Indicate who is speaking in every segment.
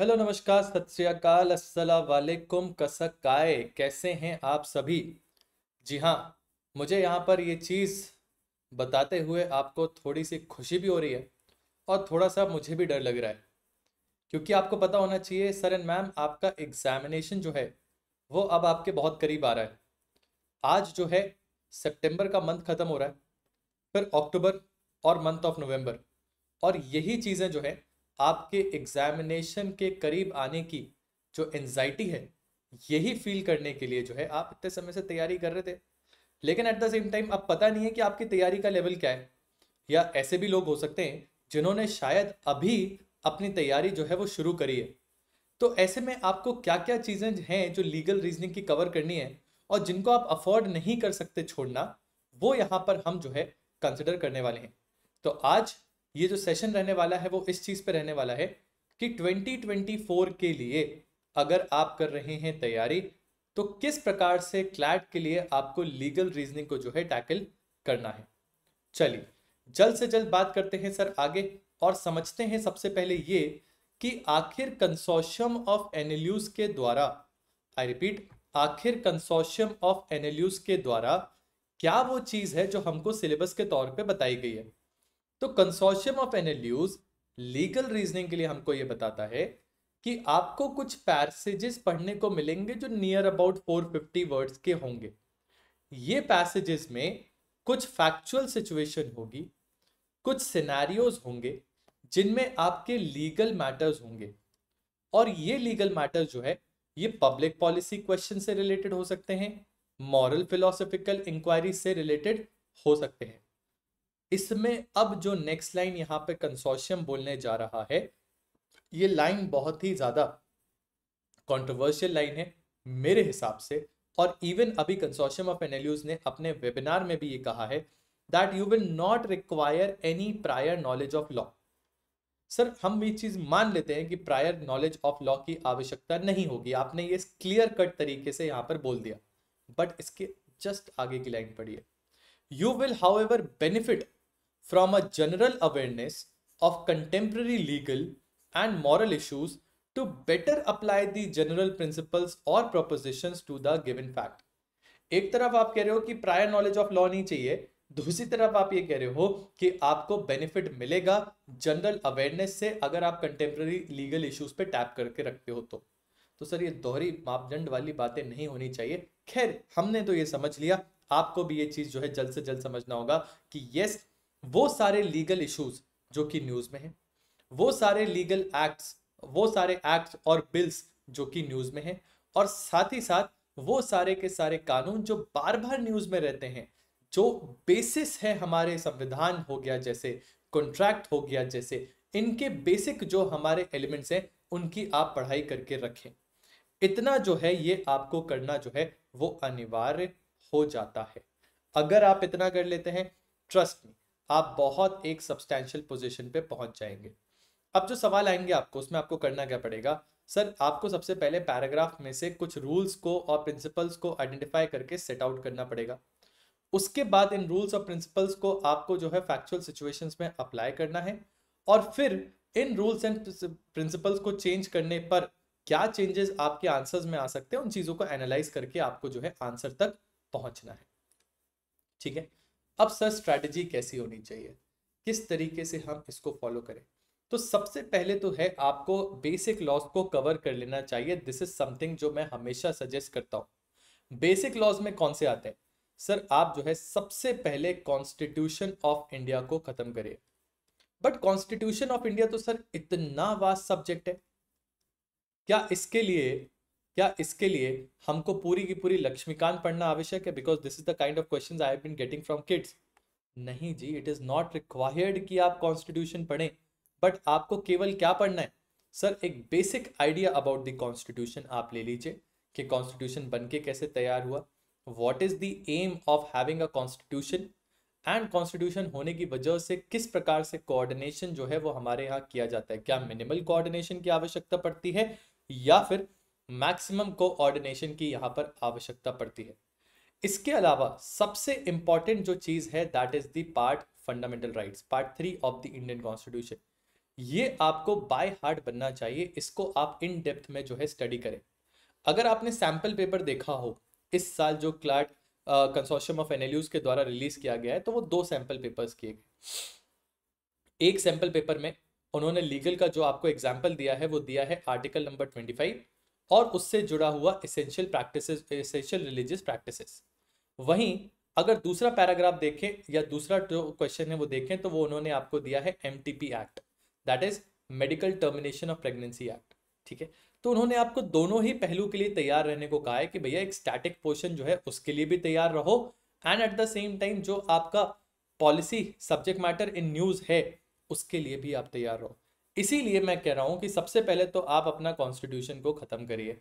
Speaker 1: Hello नमस्कार सत श्रीकाल असलकुम काय कैसे हैं आप सभी जी हाँ मुझे यहाँ पर ये चीज़ बताते हुए आपको थोड़ी सी खुशी भी हो रही है और थोड़ा सा मुझे भी डर लग रहा है क्योंकि आपको पता होना चाहिए सर एंड मैम आपका एग्जामिनेशन जो है वो अब आपके बहुत करीब आ रहा है आज जो है सितंबर का मंथ ख़त्म हो रहा है फिर अक्टूबर और मंथ ऑफ नवंबर और यही चीज़ें जो है आपके एग्जामिनेशन के करीब आने की जो एनजाइटी है यही फील करने के लिए जो है आप इतने समय से तैयारी कर रहे थे लेकिन एट द सेम टाइम आप पता नहीं है कि आपकी तैयारी का लेवल क्या है या ऐसे भी लोग हो सकते हैं जिन्होंने शायद अभी अपनी तैयारी जो है वो शुरू करी है तो ऐसे में आपको क्या क्या चीज़ें हैं जो लीगल रीजनिंग की कवर करनी है और जिनको आप अफोर्ड नहीं कर सकते छोड़ना वो यहाँ पर हम जो है कंसिडर करने वाले हैं तो आज ये जो सेशन रहने वाला है वो इस चीज़ पे रहने वाला है कि 2024 के लिए अगर आप कर रहे हैं तैयारी तो किस प्रकार से क्लैट के लिए आपको लीगल रीजनिंग को जो है टैकल करना है चलिए जल्द से जल्द बात करते हैं सर आगे और समझते हैं सबसे पहले ये कि आखिर कंसोशियम ऑफ एनएलयूज के द्वारा आई रिपीट आखिर कंसोशियम ऑफ एनएलयूज के द्वारा क्या वो चीज़ है जो हमको सिलेबस के तौर पे बताई गई है तो consortium of NLUs legal reasoning के लिए हमको ये बताता है कि आपको कुछ पैसेजेस पढ़ने को मिलेंगे जो नियर अबाउट 450 वर्ड्स के होंगे ये पैसेजेस में कुछ फैक्चुअल सिचुएशन होगी कुछ सिनेरियोज होंगे जिनमें आपके लीगल मैटर्स होंगे और ये लीगल मैटर्स जो है ये पब्लिक पॉलिसी क्वेश्चन से रिलेटेड हो सकते हैं मॉरल फिलोसफिकल इंक्वायरी से रिलेटेड हो सकते हैं इसमें अब जो नेक्स्ट लाइन यहाँ पे कंसोर्शियम बोलने जा रहा है ये लाइन बहुत ही ज़्यादा कंट्रोवर्शियल लाइन है मेरे हिसाब से और इवन अभी कंसोर्शियम ऑफ एनएलयूज ने अपने वेबिनार में भी ये कहा है that you will not require any prior knowledge of law sir हम ये चीज़ मान लेते हैं कि प्रायर नॉलेज ऑफ लॉ की आवश्यकता नहीं होगी आपने ये क्लियर कट तरीके से यहाँ पर बोल दिया बट इसके जस्ट आगे की लाइन पढ़िए you will however benefit from a general awareness of contemporary legal and moral issues to better apply the general principles or propositions to the given fact. एक तरफ आप कह रहे हो कि प्रायर नॉलेज ऑफ लॉ नहीं चाहिए दूसरी तरफ आप ये कह रहे हो कि आपको बेनिफिट मिलेगा जनरल अवेयरनेस से अगर आप कंटेम्प्रेरी लीगल इश्यूज पे टैप करके रखते हो तो तो सर ये दोहरी मापदंड वाली बातें नहीं होनी चाहिए खैर हमने तो ये समझ लिया आपको भी ये चीज़ जो है जल्द से जल्द समझना होगा कि येस वो सारे लीगल इश्यूज जो कि न्यूज़ में हैं वो सारे लीगल एक्ट्स वो सारे एक्ट्स और बिल्स जो कि न्यूज़ में हैं और साथ ही साथ वो सारे के सारे कानून जो बार बार न्यूज़ में रहते हैं जो बेसिस है हमारे संविधान हो गया जैसे कॉन्ट्रैक्ट हो गया जैसे इनके बेसिक जो हमारे एलिमेंट्स हैं उनकी आप पढ़ाई करके रखें इतना जो है ये आपको करना जो है वो अनिवार्य हो जाता है अगर आप इतना कर लेते हैं ट्रस्ट में आप बहुत एक सब्सटैंशियल पोजिशन पे पहुंच जाएंगे अब जो सवाल आएंगे आपको उसमें आपको करना क्या पड़ेगा सर आपको सबसे पहले पैराग्राफ में से कुछ रूल्स को और प्रिंसिपल्स को आइडेंटिफाई करके सेट आउट करना पड़ेगा उसके बाद इन रूल्स और प्रिंसिपल्स को आपको जो है फैक्चुअल सिचुएशंस में अप्लाई करना है और फिर इन रूल्स एंड प्रिंसिपल्स को चेंज करने पर क्या चेंजेस आपके आंसर्स में आ सकते हैं उन चीज़ों को एनालाइज करके आपको जो है आंसर तक पहुंचना है ठीक है अब सर स्ट्रैटेजी कैसी होनी चाहिए किस तरीके से हम इसको फॉलो करें तो सबसे पहले तो है आपको बेसिक लॉस को कवर कर लेना चाहिए दिस इज समथिंग जो मैं हमेशा सजेस्ट करता हूँ बेसिक लॉस में कौन से आते हैं सर आप जो है सबसे पहले कॉन्स्टिट्यूशन ऑफ इंडिया को खत्म करिए बट कॉन्स्टिट्यूशन ऑफ इंडिया तो सर इतना वास्ट सब्जेक्ट है क्या इसके लिए क्या इसके लिए हमको पूरी की पूरी लक्ष्मीकांत पढ़ना आवश्यक है because this is the kind of question I have been getting from kids नहीं जी इट इज़ नॉट रिक्वायर्ड कि आप कॉन्स्टिट्यूशन पढ़ें बट आपको केवल क्या पढ़ना है सर एक basic idea about the constitution आप ले लीजिए कि कॉन्स्टिट्यूशन बन के कैसे तैयार हुआ what is the aim of having a constitution and constitution होने की वजह से किस प्रकार से कोऑर्डिनेशन जो है वो हमारे यहाँ किया जाता है क्या मिनिमल कोऑर्डिनेशन की आवश्यकता पड़ती है या फिर मैक्सिमम कोऑर्डिनेशन की यहाँ पर आवश्यकता पड़ती है इसके अलावा सबसे इंपॉर्टेंट जो चीज़ है that is the part fundamental rights part three of the Indian constitution ये आपको बाय हार्ट बनना चाहिए इसको आप इन डेप्थ में जो है स्टडी करें अगर आपने सैम्पल पेपर देखा हो इस साल जो क्लाट कंसोशियम ऑफ एनएलयूज के द्वारा रिलीज किया गया है तो वो दो सैंपल पेपर्स किए गए एक सैंपल पेपर में उन्होंने लीगल का जो आपको एग्जाम्पल दिया है वो दिया है आर्टिकल नंबर ट्वेंटी फाइव और उससे जुड़ा हुआ essential practice essential religious practice वहीं अगर दूसरा पैराग्राफ देखें या दूसरा जो क्वेश्चन है वो देखें तो वो उन्होंने आपको दिया है M act that is medical termination of pregnancy act ठीक है तो उन्होंने आपको दोनों ही पहलू के लिए तैयार रहने को कहा है कि भैया एक स्टैटिक पोर्शन जो है उसके लिए भी तैयार रहो and at the same time जो आपका policy subject matter in news है उसके लिए भी आप तैयार रहो इसीलिए मैं कह रहा हूँ कि सबसे पहले तो आप अपना कॉन्स्टिट्यूशन को ख़त्म करिए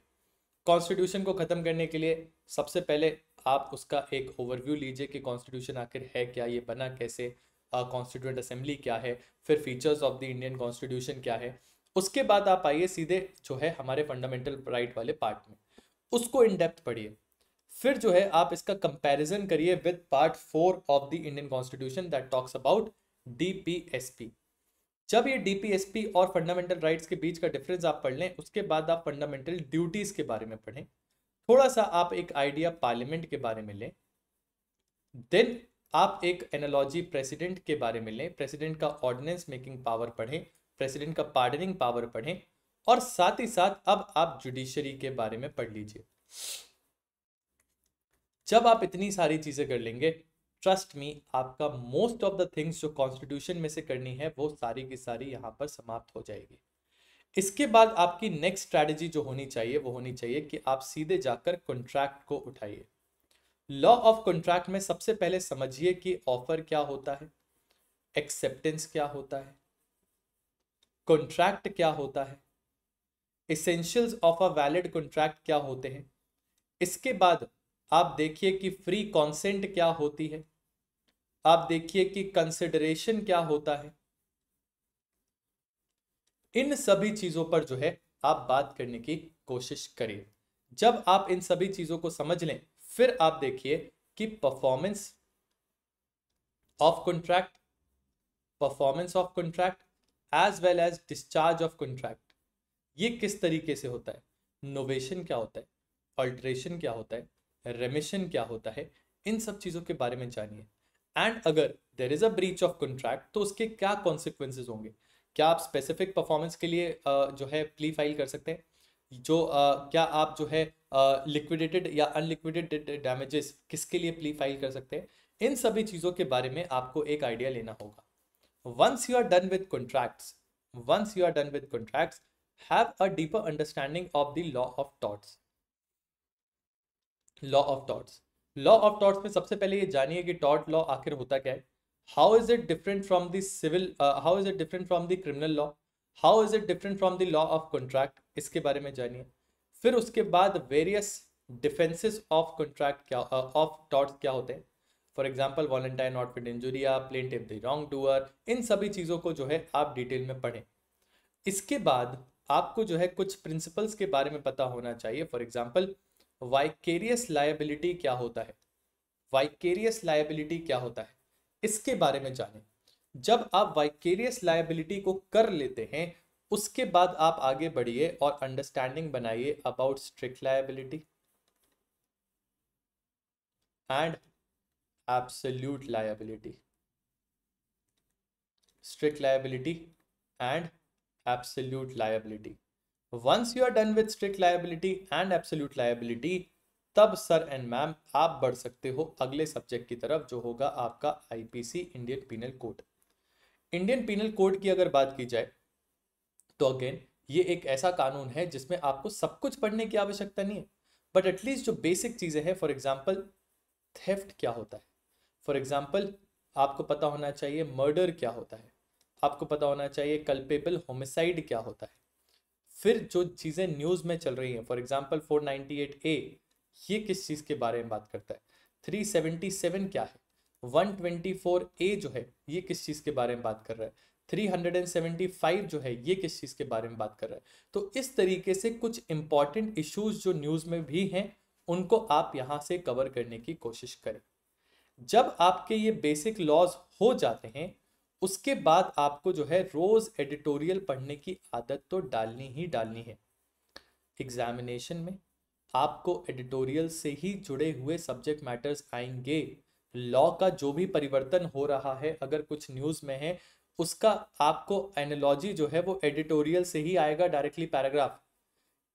Speaker 1: कॉन्स्टिट्यूशन को ख़त्म करने के लिए सबसे पहले आप उसका एक ओवरव्यू लीजिए कि कॉन्स्टिट्यूशन आखिर है क्या ये बना कैसे कॉन्स्टिट्यूंट असेंबली क्या है फिर features of the Indian constitution क्या है उसके बाद आप आइए सीधे जो है हमारे फंडामेंटल राइट वाले पार्ट में उसको इन डेप्थ पढ़िए फिर जो है आप इसका कंपैरिजन करिए with part four of the Indian constitution that talks about D P S P जब ये डीपीएसपी और फंडामेंटल राइट्स के बीच का डिफरेंस आप पढ़ लें उसके बाद आप फंडामेंटल ड्यूटीज के बारे में पढ़ें थोड़ा सा आप एक आइडिया पार्लियामेंट के बारे में लें देन आप एक एनालॉजी प्रेसिडेंट के बारे में लें प्रेसिडेंट का ऑर्डिनेंस मेकिंग पावर पढ़ें प्रेसिडेंट का पार्डनिंग पावर पढ़ें और साथ ही साथ अब आप जुडिशरी के बारे में पढ़ लीजिए जब आप इतनी सारी चीजें कर लेंगे ट्रस्ट मी आपका मोस्ट ऑफ द थिंग्स जो कॉन्स्टिट्यूशन में से करनी है वो सारी की सारी यहाँ पर समाप्त हो जाएगी इसके बाद आपकी नेक्स्ट स्ट्रैटेजी जो होनी चाहिए वो होनी चाहिए कि आप सीधे जाकर कॉन्ट्रैक्ट को उठाइए लॉ ऑफ कॉन्ट्रैक्ट में सबसे पहले समझिए कि ऑफर क्या होता है एक्सेप्टेंस क्या होता है कॉन्ट्रैक्ट क्या होता है essentials of a valid contract क्या होते हैं इसके बाद आप देखिए कि फ्री कॉन्सेंट क्या होती है आप देखिए कि कंसिडरेशन क्या होता है इन सभी चीजों पर जो है आप बात करने की कोशिश करिए जब आप इन सभी चीजों को समझ लें फिर आप देखिए कि performance of contract performance of contract as well as discharge of contract ये किस तरीके से होता है नोवेशन क्या होता है ऑल्ट्रेशन क्या होता है रेमिशन क्या होता है इन सब चीज़ों के बारे में जानिए एंड अगर there is a breach of contract तो उसके क्या कॉन्सिक्वेंसेज होंगे क्या आप स्पेसिफिक परफॉर्मेंस के लिए जो है प्ली फाइल कर सकते हैं जो क्या आप जो है लिक्विडेटेड या अनलिक्विडेटेड डैमेजेस किसके लिए प्ली फाइल कर सकते हैं इन सभी चीज़ों के बारे में आपको एक आइडिया लेना होगा once you are done with contracts once you are done with contracts have a deeper understanding of the law of torts law of torts law of torts में सबसे पहले ये जानिए कि टॉर्ट लॉ आखिर होता क्या है how is it different from the civil how is it different from the criminal law how is it different from the law of contract इसके बारे में जानिए फिर उसके बाद वेरियस डिफेंसिस ऑफ कॉन्ट्रैक्ट क्या ऑफ uh, क्या होते हैं for example volenti non fit injuria plaintiff the wrongdoer इन सभी चीज़ों को जो है आप डिटेल में पढ़ें इसके बाद आपको जो है कुछ प्रिंसिपल्स के बारे में पता होना चाहिए फॉर एग्जाम्पल वाइकेरियस लाइबिलिटी क्या होता है वाइकेरियस लाइबिलिटी क्या होता है इसके बारे में जानें जब आप वाइकेरियस लाइबिलिटी को कर लेते हैं उसके बाद आप आगे बढ़िए और अंडरस्टैंडिंग बनाइए about strict liability and absolute liability strict liability and absolute liability once you are done with strict liability and absolute liability तब सर एंड मैम आप बढ़ सकते हो अगले सब्जेक्ट की तरफ जो होगा आपका IPC Indian penal code Indian penal code की अगर बात की जाए तो अगेन ये एक ऐसा कानून है जिसमें आपको सब कुछ पढ़ने की आवश्यकता नहीं है बट एटलीस्ट जो बेसिक चीज़ें हैं फॉर एग्जाम्पल थेफ्ट क्या होता है फॉर एग्जाम्पल आपको पता होना चाहिए मर्डर क्या होता है आपको पता होना चाहिए कल्पेबल होमिसाइड क्या होता है फिर जो चीज़ें न्यूज़ में चल रही हैं for example four ninety eight A ये किस चीज़ के बारे में बात करता है थ्री सेवेंटी सेवन क्या है वन ट्वेंटी फोर ए जो है ये किस चीज़ के बारे में बात कर रहा है three hundred and seventy five जो है ये किस चीज़ के बारे में बात कर रहा है तो इस तरीके से कुछ इंपॉर्टेंट इश्यूज जो न्यूज़ में भी हैं उनको आप यहाँ से कवर करने की कोशिश करें जब आपके ये बेसिक लॉज हो जाते हैं उसके बाद आपको जो है रोज़ एडिटोरियल पढ़ने की आदत तो डालनी ही डालनी है एग्जामिनेशन में आपको एडिटोरियल से ही जुड़े हुए सब्जेक्ट मैटर्स आएंगे लॉ का जो भी परिवर्तन हो रहा है अगर कुछ न्यूज़ में है उसका आपको एनोलॉजी जो है वो एडिटोरियल से ही आएगा डायरेक्टली पैराग्राफ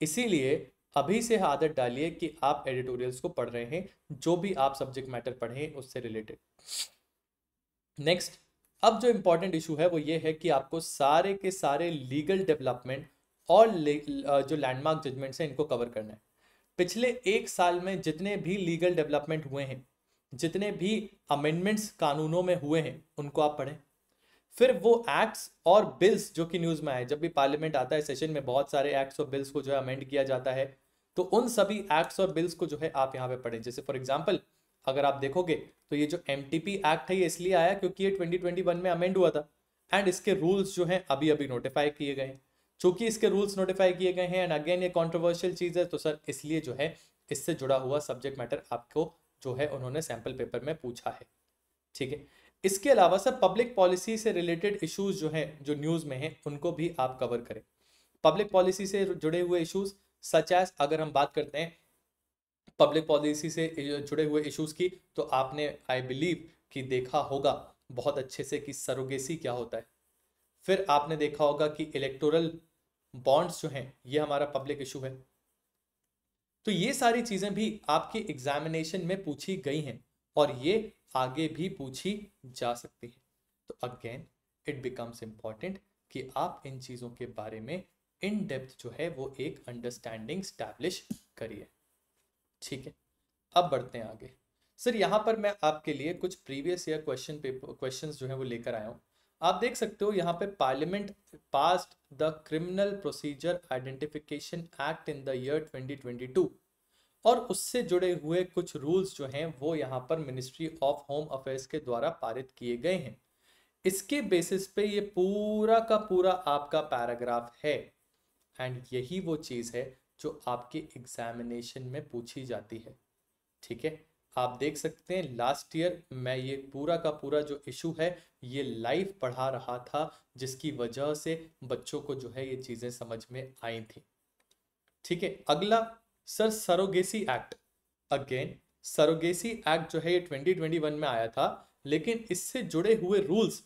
Speaker 1: इसीलिए अभी से आदत डालिए कि आप एडिटोरियल्स को पढ़ रहे हैं जो भी आप सब्जेक्ट मैटर पढ़ें उससे रिलेटेड नेक्स्ट अब जो इम्पोर्टेंट इशू है वो ये है कि आपको सारे के सारे लीगल डेवलपमेंट और जो लैंडमार्क जजमेंट्स हैं इनको कवर करना है पिछले एक साल में जितने भी लीगल डेवलपमेंट हुए हैं जितने भी अमेंडमेंट्स कानूनों में हुए हैं उनको आप पढ़ें फिर वो एक्ट्स और बिल्स जो कि न्यूज़ में आए जब भी पार्लियामेंट आता है सेशन में बहुत सारे एक्ट्स और बिल्स को जो है अमेंड किया जाता है तो उन सभी एक्ट्स और बिल्स को जो है आप यहाँ पे पढ़ें जैसे फॉर एग्जाम्पल अगर आप देखोगे तो ये जो एम एक्ट है ये इसलिए आया क्योंकि ये 2021 में अमेंड हुआ था एंड इसके रूल्स जो हैं अभी अभी नोटिफाई किए गए हैं चूंकि इसके रूल्स नोटिफाई किए गए हैं एंड अगेन ये कॉन्ट्रोवर्शियल चीज़ है तो सर इसलिए जो है इससे जुड़ा हुआ सब्जेक्ट मैटर आपको जो है उन्होंने सैम्पल पेपर में पूछा है ठीक है इसके अलावा सर पब्लिक पॉलिसी से रिलेटेड इशूज़ जो हैं जो न्यूज़ में हैं उनको भी आप कवर करें पब्लिक पॉलिसी से जुड़े हुए इशूज़ सच एज अगर हम बात करते हैं पब्लिक पॉलिसी से जुड़े हुए इश्यूज की तो आपने आई बिलीव कि देखा होगा बहुत अच्छे से कि सरोगेसी क्या होता है फिर आपने देखा होगा कि इलेक्टोरल बॉन्ड्स जो हैं ये हमारा पब्लिक इशू है तो ये सारी चीज़ें भी आपके एग्जामिनेशन में पूछी गई हैं और ये आगे भी पूछी जा सकती है तो अगेन इट बिकम्स इम्पॉर्टेंट कि आप इन चीज़ों के बारे में इन डेप्थ जो है वो एक अंडरस्टैंडिंग स्टैब्लिश करिए ठीक है अब बढ़ते हैं आगे सर यहाँ पर मैं आपके लिए कुछ previous year question paper question जो है वो लेकर आया हूँ आप देख सकते हो यहाँ पे parliament pass the criminal procedure identification act in the year 2022 और उससे जुड़े हुए कुछ रूल्स जो हैं वो यहाँ पर मिनिस्ट्री ऑफ होम अफेयर्स के द्वारा पारित किए गए हैं इसके बेसिस पे ये पूरा का पूरा आपका पैराग्राफ है एंड यही वो चीज़ है जो आपके एग्जामिनेशन में पूछी जाती है ठीक है आप देख सकते हैं लास्ट ईयर मैं ये पूरा का पूरा जो इशू है ये लाइव पढ़ा रहा था जिसकी वजह से बच्चों को जो है ये चीज़ें समझ में आई थी ठीक है अगला sir surrogacy act again surrogacy act जो है ये 2021 में आया था लेकिन इससे जुड़े हुए रूल्स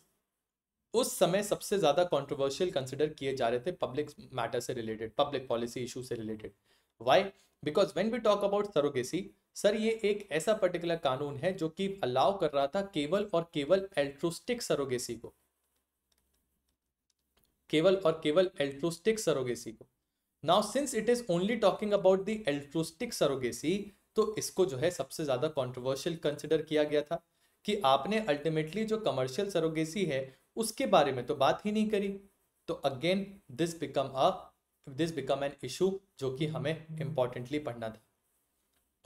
Speaker 1: उस समय सबसे ज़्यादा कॉन्ट्रोवर्शियल कंसिडर किए जा रहे थे पब्लिक मैटर से रिलेटेड पब्लिक पॉलिसी इशू से related why because when we talk about surrogacy sir ये एक ऐसा पर्टिकुलर कानून है जो कि अलाउ कर रहा था केवल और केवल एल्ट्रोस्टिक सरोगेसी को केवल और केवल एल्ट्रोस्टिक सरोगेसी को now since it is only talking about the altruistic surrogacy तो इसको जो है सबसे ज़्यादा कॉन्ट्रोवर्शियल कंसिडर किया गया था कि आपने अल्टीमेटली जो कमर्शियल सरोगेसी है उसके बारे में तो बात ही नहीं करी तो again this become a this become an issue जो कि हमें इम्पोर्टेंटली पढ़ना था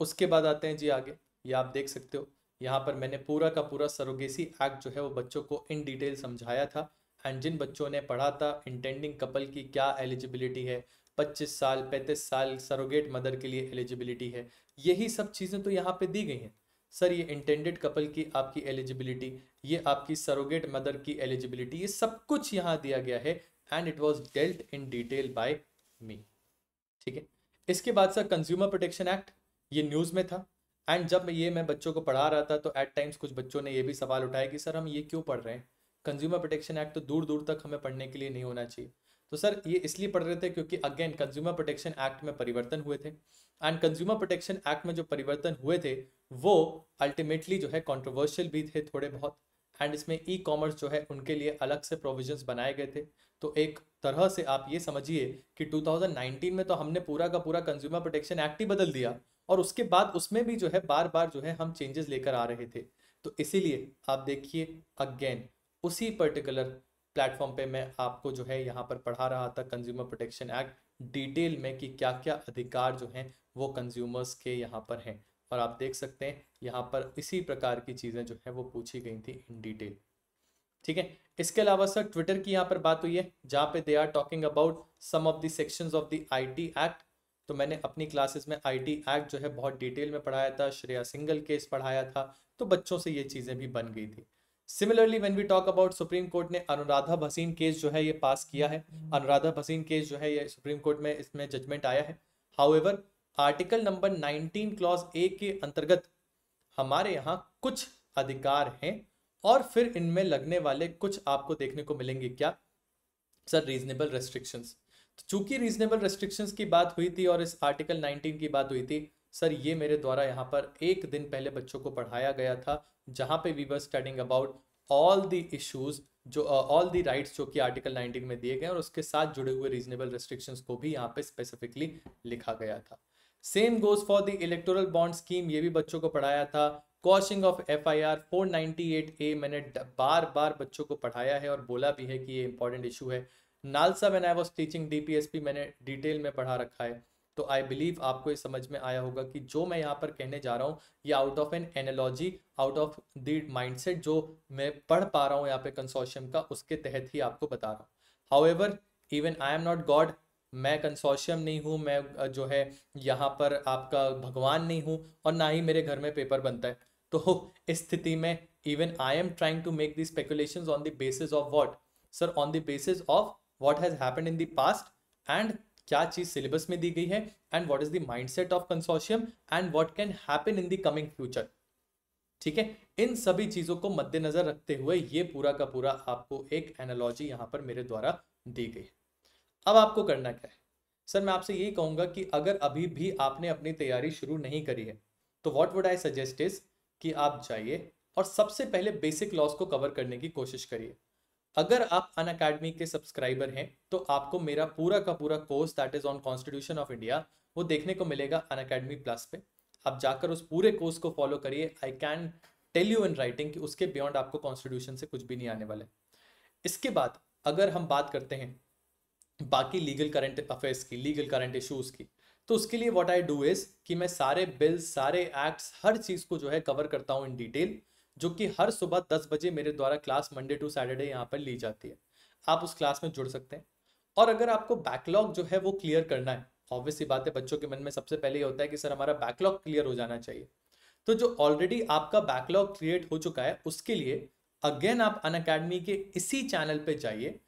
Speaker 1: उसके बाद आते हैं जी आगे ये आप देख सकते हो यहाँ पर मैंने पूरा का पूरा सरोगेसी एक्ट जो है वो बच्चों को इन डिटेल समझाया था एंड जिन बच्चों ने पढ़ा था इंटेंडिंग कपल की क्या एलिजिबिलिटी है 25 साल 35 साल सरोगेट मदर के लिए एलिजिबिलिटी है यही सब चीज़ें तो यहाँ पे दी गई हैं सर ये इंटेंडेड कपल की आपकी एलिजिबिलिटी ये आपकी सरोगेट मदर की एलिजिबिलिटी ये सब कुछ यहाँ दिया गया है and it was dealt in detail by me ठीक है इसके बाद सर कंज्यूमर प्रोटेक्शन एक्ट ये न्यूज़ में था एंड जब ये मैं बच्चों को पढ़ा रहा था तो एट टाइम्स कुछ बच्चों ने ये भी सवाल उठाया कि सर हम ये क्यों पढ़ रहे हैं कंज्यूमर प्रोटेक्शन एक्ट तो दूर दूर तक हमें पढ़ने के लिए नहीं होना चाहिए तो सर ये इसलिए पढ़ रहे थे क्योंकि अगेन कंज्यूमर प्रोटेक्शन एक्ट में परिवर्तन हुए थे एंड कंज्यूमर प्रोटेक्शन एक्ट में जो परिवर्तन हुए थे वो अल्टीमेटली जो है कॉन्ट्रोवर्शियल भी थे थोड़े बहुत एंड इसमें ई कॉमर्स जो है उनके लिए अलग से प्रोविजंस बनाए गए थे तो एक तरह से आप ये समझिए कि 2019 में तो हमने पूरा का पूरा कंज्यूमर प्रोटेक्शन एक्ट ही बदल दिया और उसके बाद उसमें भी जो है बार बार जो है हम चेंजेस लेकर आ रहे थे तो इसीलिए आप देखिए अगेन उसी पर्टिकुलर प्लेटफॉर्म पे मैं आपको जो है यहाँ पर पढ़ा रहा था कंज्यूमर प्रोटेक्शन एक्ट डिटेल में कि क्या क्या अधिकार जो हैं वो कंज्यूमर्स के यहाँ पर हैं और आप देख सकते हैं यहाँ पर इसी प्रकार की चीज़ें जो हैं वो पूछी गई थी इन डिटेल ठीक है इसके अलावा सर ट्विटर की यहाँ पर बात हुई है जहाँ पे they are talking about some of the sections of the IT act तो मैंने अपनी क्लासेस में आईटी एक्ट जो है बहुत डिटेल में पढ़ाया था श्रेया सिंगल केस पढ़ाया था तो बच्चों से ये चीज़ें भी बन गई थी similarly when we talk about supreme court ने अनुराधा भसीन केस जो है ये पास किया है हम्म। अनुराधा भसीन केस जो है ये सुप्रीम कोर्ट में इसमें जजमेंट आया है however article number 19 clause A के अंतर्गत हमारे यहाँ कुछ अधिकार हैं और फिर इनमें लगने वाले कुछ आपको देखने को मिलेंगे क्या सर रीजनेबल रेस्ट्रिक्शंस तो चूंकि रीजनेबल रेस्ट्रिक्शंस की बात हुई थी और इस आर्टिकल 19 की बात हुई थी सर ये मेरे द्वारा यहाँ पर एक दिन पहले बच्चों को पढ़ाया गया था जहाँ पे we were studying about all the issues जो ऑल दी राइट्स जो कि आर्टिकल 19 में दिए गए और उसके साथ जुड़े हुए रीजनेबल रेस्ट्रिक्शंस को भी यहाँ पे स्पेसिफिकली लिखा गया था same goes for the electoral bond scheme ये भी बच्चों को पढ़ाया था quashing of F I R four ninety eight A मैंने बार बार बच्चों को पढ़ाया है और बोला भी है कि ये इंपॉर्टेंट इशू है NALSA when I was teaching D P S P मैंने डिटेल में पढ़ा रखा है तो आई बिलीव आपको ये समझ में आया होगा कि जो मैं यहाँ पर कहने जा रहा हूँ ये out of an analogy out of the mindset जो मैं पढ़ पा रहा हूँ यहाँ पे कंसोशियम का उसके तहत ही आपको बता रहा हूँ however even I am not god मैं कंसोशियम नहीं हूँ मैं जो है यहाँ पर आपका भगवान नहीं हूँ और ना ही मेरे घर में पेपर बनता है तो इस स्थिति में even I am trying to make the speculation on the basis of what sir on the basis of what has happen in the past and क्या चीज़ सिलेबस में दी गई है and what is the mindset of consortium and what can happen in the coming future ठीक है इन सभी चीज़ों को मद्देनजर रखते हुए ये पूरा का पूरा आपको एक एनोलॉजी यहाँ पर मेरे द्वारा दी गई अब आपको करना क्या है सर मैं आपसे यही कहूँगा कि अगर अभी भी आपने अपनी तैयारी शुरू नहीं करी है तो what would I suggest is कि आप जाइए और सबसे पहले बेसिक लॉस को कवर करने की कोशिश करिए अगर आप अन अकेडमी के सब्सक्राइबर हैं तो आपको मेरा पूरा का पूरा course that is on constitution of India वो देखने को मिलेगा अन अकेडमी प्लस पे आप जाकर उस पूरे कोर्स को फॉलो करिए I can tell you in writing कि उसके बियॉन्ड आपको कॉन्स्टिट्यूशन से कुछ भी नहीं आने वाला है इसके बाद अगर हम बात करते हैं बाकी लीगल करंट अफेयर्स की लीगल करंट इशूज़ की तो उसके लिए वॉट आई डू इज़ कि मैं सारे बिल्स सारे एक्ट्स हर चीज़ को जो है कवर करता हूँ इन डिटेल जो कि हर सुबह दस बजे मेरे द्वारा क्लास मंडे टू सैटरडे यहाँ पर ली जाती है आप उस क्लास में जुड़ सकते हैं और अगर आपको बैकलॉग जो है वो क्लियर करना है ऑब्वियस बात है बच्चों के मन में सबसे पहले ये होता है कि सर हमारा बैकलॉग क्लियर हो जाना चाहिए तो जो ऑलरेडी आपका बैकलॉग क्रिएट हो चुका है उसके लिए अगेन आप अन अकेडमी के इसी चैनल पे जाइए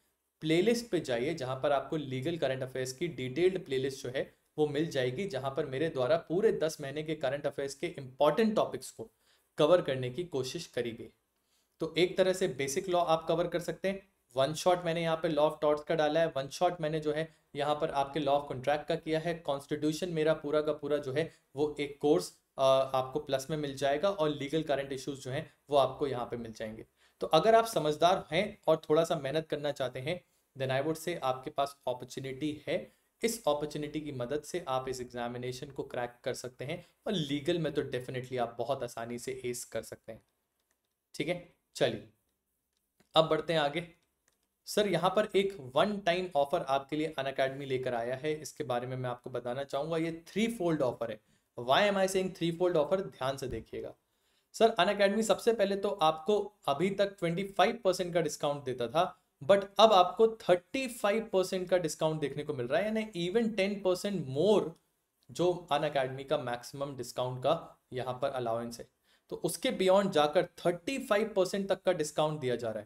Speaker 1: प्लेलिस्ट पे जाइए जहाँ पर आपको लीगल करंट अफेयर्स की डिटेल्ड प्लेलिस्ट जो है वो मिल जाएगी जहाँ पर मेरे द्वारा पूरे दस महीने के करंट अफेयर्स के इंपॉर्टेंट टॉपिक्स को कवर करने की कोशिश करी गई तो एक तरह से बेसिक लॉ आप कवर कर सकते हैं वन शॉट मैंने यहाँ पे लॉ ऑफ टॉर्ट्स का डाला है वन शॉट मैंने जो है यहाँ पर आपके लॉ ऑफ कॉन्ट्रैक्ट का किया है कॉन्स्टिट्यूशन मेरा पूरा का पूरा जो है वो एक कोर्स आपको प्लस में मिल जाएगा और लीगल करंट इश्यूज जो हैं वो आपको यहाँ पे मिल जाएंगे तो अगर आप समझदार हैं और थोड़ा सा मेहनत करना चाहते हैं देन आई वुड से आपके पास अपॉर्चुनिटी है इस अपॉर्चुनिटी की मदद से आप इस एग्जामिनेशन को क्रैक कर सकते हैं और लीगल में तो डेफिनेटली आप बहुत आसानी से एस कर सकते हैं ठीक है चलिए अब बढ़ते हैं आगे सर यहाँ पर एक वन टाइम ऑफर आपके लिए अन अकेडमी लेकर आया है इसके बारे में मैं आपको बताना चाहूंगा ये थ्री फोल्ड ऑफर है why am I saying three fold offer ध्यान से देखिएगा सर अन अकेडमी सबसे पहले तो आपको अभी तक 25 परसेंट का डिस्काउंट देता था बट अब आपको 35 परसेंट का डिस्काउंट देखने को मिल रहा है यानी इवन 10 परसेंट मोर जो अन अकेडमी का मैक्सिमम डिस्काउंट का यहाँ पर अलाउंस है तो उसके बियॉन्ड जाकर 35 परसेंट तक का डिस्काउंट दिया जा रहा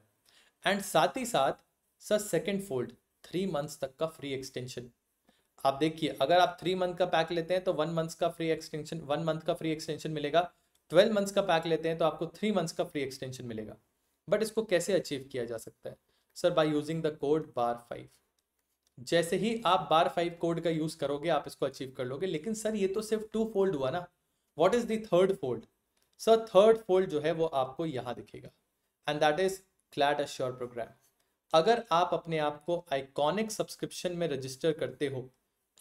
Speaker 1: है एंड साथ ही साथ sir second fold three months तक का फ्री एक्सटेंशन आप देखिए अगर आप थ्री मंथ का पैक लेते हैं तो वन मंथ्स का फ्री एक्सटेंशन वन मंथ का फ्री एक्सटेंशन मिलेगा ट्वेल्व मंथ्स का पैक लेते हैं तो आपको थ्री मंथ्स का फ्री एक्सटेंशन मिलेगा बट इसको कैसे अचीव किया जा सकता है sir by using the code bar five जैसे ही आप बार फाइव कोड का यूज करोगे आप इसको अचीव कर लोगे लेकिन सर ये तो सिर्फ टू फोल्ड हुआ ना what is third fold sir third fold जो है वो आपको यहाँ दिखेगा and that is CLAT assure programme अगर आप अपने आप को आइकॉनिक सब्सक्रिप्शन में रजिस्टर करते हो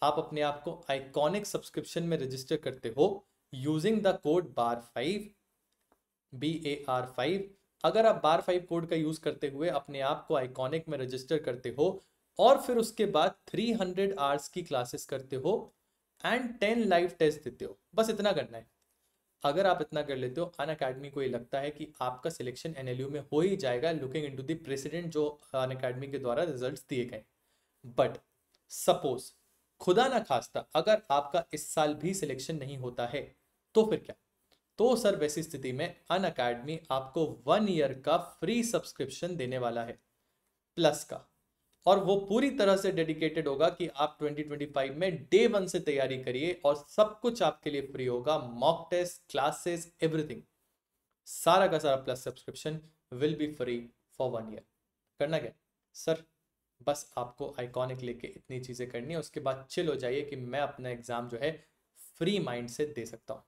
Speaker 1: आप अपने आप को आइकॉनिक सब्सक्रिप्शन में रजिस्टर करते हो using the code bar five B A R five अगर आप बार फाइव कोड का यूज करते हुए अपने आप को आइकॉनिक में रजिस्टर करते हो और फिर उसके बाद 300 आवर्स की क्लासेस करते हो एंड 10 लाइव टेस्ट देते हो बस इतना करना है अगर आप इतना कर लेते हो अन अकेडमी को ये लगता है कि आपका सिलेक्शन एन में हो ही जाएगा लुकिंग इन टू द प्रेसिडेंट जो अन अकेडमी के द्वारा रिजल्ट दिए गए बट सपोज खुदा ना खास्ता अगर आपका इस साल भी सिलेक्शन नहीं होता है तो फिर क्या तो सर वैसी स्थिति में अन अकेडमी आपको वन ईयर का फ्री सब्सक्रिप्शन देने वाला है प्लस का और वो पूरी तरह से डेडिकेटेड होगा कि आप 2025 में डे वन से तैयारी करिए और सब कुछ आपके लिए फ्री होगा मॉक टेस्ट क्लासेस एवरीथिंग सारा का सारा plus subscription will be free for one year करना क्या सर बस आपको आइकॉनिक लेके इतनी चीज़ें करनी है उसके बाद चिल हो जाइए कि मैं अपना एग्ज़ाम जो है फ्री माइंड से दे सकता हूँ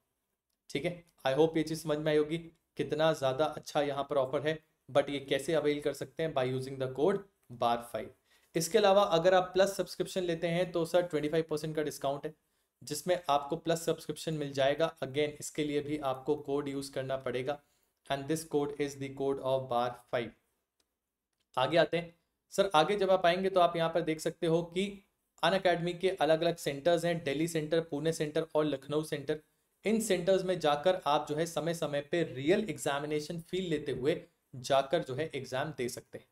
Speaker 1: ठीक है आई होप ये चीज़ समझ में आई होगी कितना ज़्यादा अच्छा यहाँ पर ऑफर है बट ये कैसे अवेल कर सकते हैं by using the code bar five इसके अलावा अगर आप प्लस सब्सक्रिप्शन लेते हैं तो सर ट्वेंटी फाइव परसेंट का डिस्काउंट है जिसमें आपको प्लस सब्सक्रिप्शन मिल जाएगा अगेन इसके लिए भी आपको कोड यूज़ करना पड़ेगा and this code is the code of bar five आगे आते हैं सर आगे जब आप आएंगे तो आप यहाँ पर देख सकते हो कि अन अकेडमी के अलग अलग सेंटर्स हैं दिल्ली सेंटर पुणे सेंटर और लखनऊ सेंटर इन सेंटर्स में जाकर आप जो है समय समय पे रियल एग्जामिनेशन फील लेते हुए जाकर जो है एग्जाम दे सकते हैं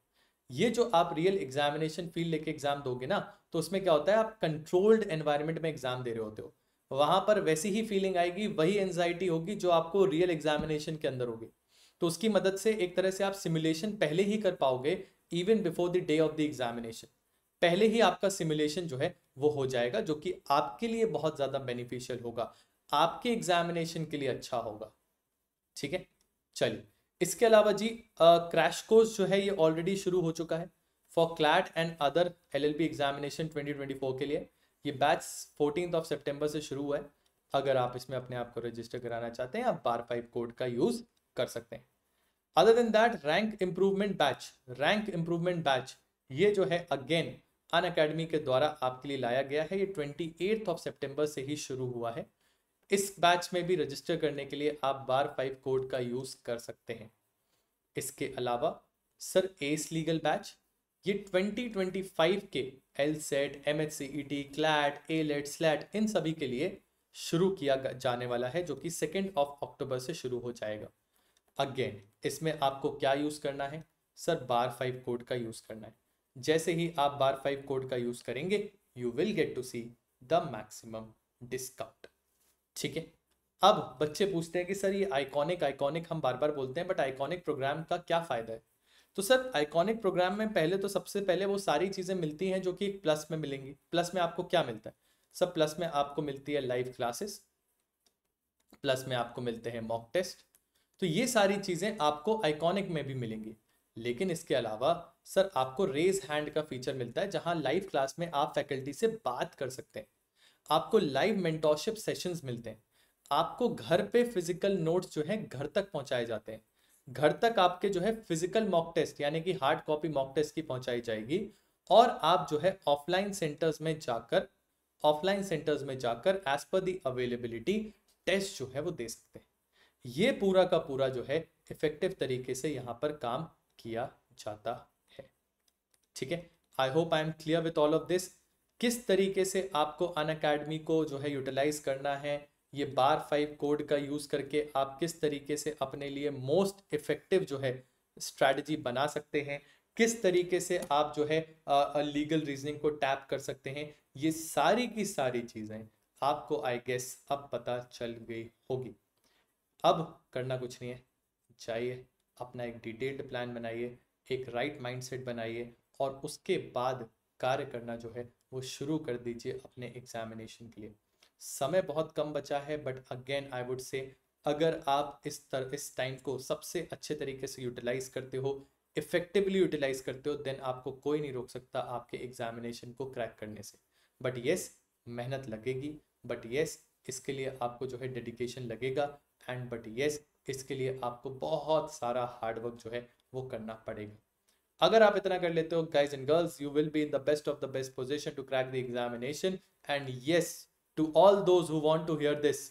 Speaker 1: ये जो आप रियल एग्जामिनेशन फील लेके एग्जाम दोगे ना तो उसमें क्या होता है आप कंट्रोल्ड एनवायरमेंट में एग्जाम दे रहे होते हो वहां पर वैसी ही फीलिंग आएगी वही एनजाइटी होगी जो आपको रियल एग्जामिनेशन के अंदर होगी तो उसकी मदद से एक तरह से आप सिमुलेशन पहले ही कर पाओगे even before the day of the examination पहले ही आपका सिमुलेशन जो है वो हो जाएगा जो कि आपके लिए बहुत ज़्यादा बेनिफिशियल होगा आपके एग्जामिनेशन के लिए अच्छा होगा ठीक है चलिए इसके अलावा जी क्रैश कोर्स जो है ये ऑलरेडी शुरू हो चुका है for CLAT and other LLB examination 2024 के लिए ये बैच फोर्टीन ऑफ सेप्टेम्बर से शुरू हुआ है अगर आप इसमें अपने आप को रजिस्टर कराना चाहते हैं आप बार फाइव कोड का यूज़ कर सकते हैं other than that rank improvement batch rank improvement batch ये जो है अगेन अन अकेडमी के द्वारा आपके लिए लाया गया है ये ट्वेंटी ऑफ सेप्टेम्बर से ही शुरू हुआ है इस बैच में भी रजिस्टर करने के लिए आप बार फाइव कोड का यूज़ कर सकते हैं इसके अलावा सर एस लीगल बैच ये 2025 के LSAT M H C E T CLAT AILET SLAT इन सभी के लिए शुरू किया जाने वाला है जो कि सेकेंड ऑफ अक्टूबर से शुरू हो जाएगा अगेन इसमें आपको क्या यूज़ करना है सर बार फाइव कोड का यूज़ करना है जैसे ही आप बार फाइव कोड का यूज़ करेंगे you will get to see the maximum discount ठीक है अब बच्चे पूछते हैं कि सर ये आइकॉनिक आइकॉनिक हम बार बार बोलते हैं बट आइकॉनिक प्रोग्राम का क्या फ़ायदा है तो सर आइकॉनिक प्रोग्राम में पहले तो सबसे पहले वो सारी चीज़ें मिलती हैं जो कि एक प्लस में मिलेंगी प्लस में आपको क्या मिलता है सब प्लस में आपको मिलती है लाइव क्लासेस प्लस में आपको मिलते हैं मॉक टेस्ट तो ये सारी चीज़ें आपको आइकॉनिक में भी मिलेंगी लेकिन इसके अलावा सर आपको रेज हैंड का फीचर मिलता है जहां लाइव क्लास में आप फैकल्टी से बात कर सकते हैं आपको लाइव मेंटोरशिप सेशंस मिलते हैं आपको घर पे फिजिकल नोट्स जो है घर तक पहुंचाए जाते हैं घर तक आपके जो है फिजिकल मॉक टेस्ट यानी कि हार्ड कॉपी मॉक टेस्ट की पहुंचाई जाएगी और आप जो है ऑफलाइन सेंटर्स में जाकर ऑफलाइन सेंटर्स में जाकर as per the availability test जो है वो दे सकते हैं ये पूरा का पूरा जो है इफेक्टिव तरीके से यहाँ पर काम किया जाता है ठीक है I hope I am clear with all of this किस तरीके से आपको अन अकेडमी को जो है यूटिलाइज करना है ये बार फाइव कोड का यूज़ करके आप किस तरीके से अपने लिए मोस्ट इफ़ेक्टिव जो है स्ट्रेटजी बना सकते हैं किस तरीके से आप जो है लीगल रीजनिंग को टैप कर सकते हैं ये सारी की सारी चीज़ें आपको आई गेस अब पता चल गई होगी अब करना कुछ नहीं है जाइए अपना एक डिटेल्ड प्लान बनाइए एक राइट माइंडसेट बनाइए और उसके बाद कार्य करना जो है वो शुरू कर दीजिए अपने एग्जामिनेशन के लिए समय बहुत कम बचा है but again I would say अगर आप इस तर इस टाइम को सबसे अच्छे तरीके से यूटिलाइज करते हो इफेक्टिवली यूटिलाइज करते हो देन आपको कोई नहीं रोक सकता आपके एग्जामिनेशन को क्रैक करने से बट येस मेहनत लगेगी बट येस इसके लिए आपको जो है डेडिकेशन लगेगा एंड बट येस इसके लिए आपको बहुत सारा हार्डवर्क जो है वो करना पड़ेगा अगर आप इतना कर लेते हो guys and girls you will be in the best of the best position to crack the examination and yes to all those who want to hear this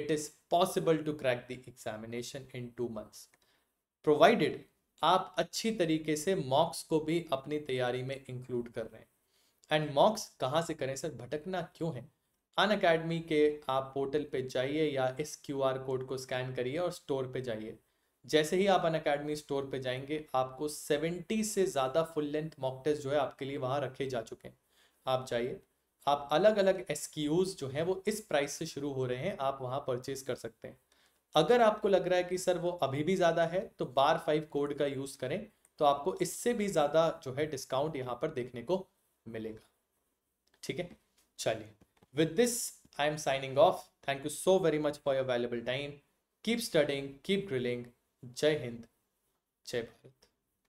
Speaker 1: it is possible to crack the examination in two months provided आप अच्छी तरीके से मॉक्स को भी अपनी तैयारी में include कर रहे हैं एंड मॉक्स कहाँ से करें सर भटकना क्यों है अन अकेडमी के आप पोर्टल पे जाइए या इस क्यू आर कोड को स्कैन करिए और स्टोर पे जाइए जैसे ही आप अन अकेडमी स्टोर पर जाएंगे आपको सेवेंटी से ज़्यादा फुल लेंथ मॉक टेस्ट जो है आपके लिए वहाँ रखे जा चुके हैं आप जाइए आप अलग अलग एस जो हैं वो इस प्राइस से शुरू हो रहे हैं आप वहाँ परचेज कर सकते हैं अगर आपको लग रहा है कि सर वो अभी भी ज़्यादा है तो बार फाइव कोड का यूज़ करें तो आपको इससे भी ज़्यादा जो है डिस्काउंट यहाँ पर देखने को मिलेगा ठीक है चलिए with this I am signing off thank you so very much for your valuable time keep studying keep drilling जय हिंद जय भारत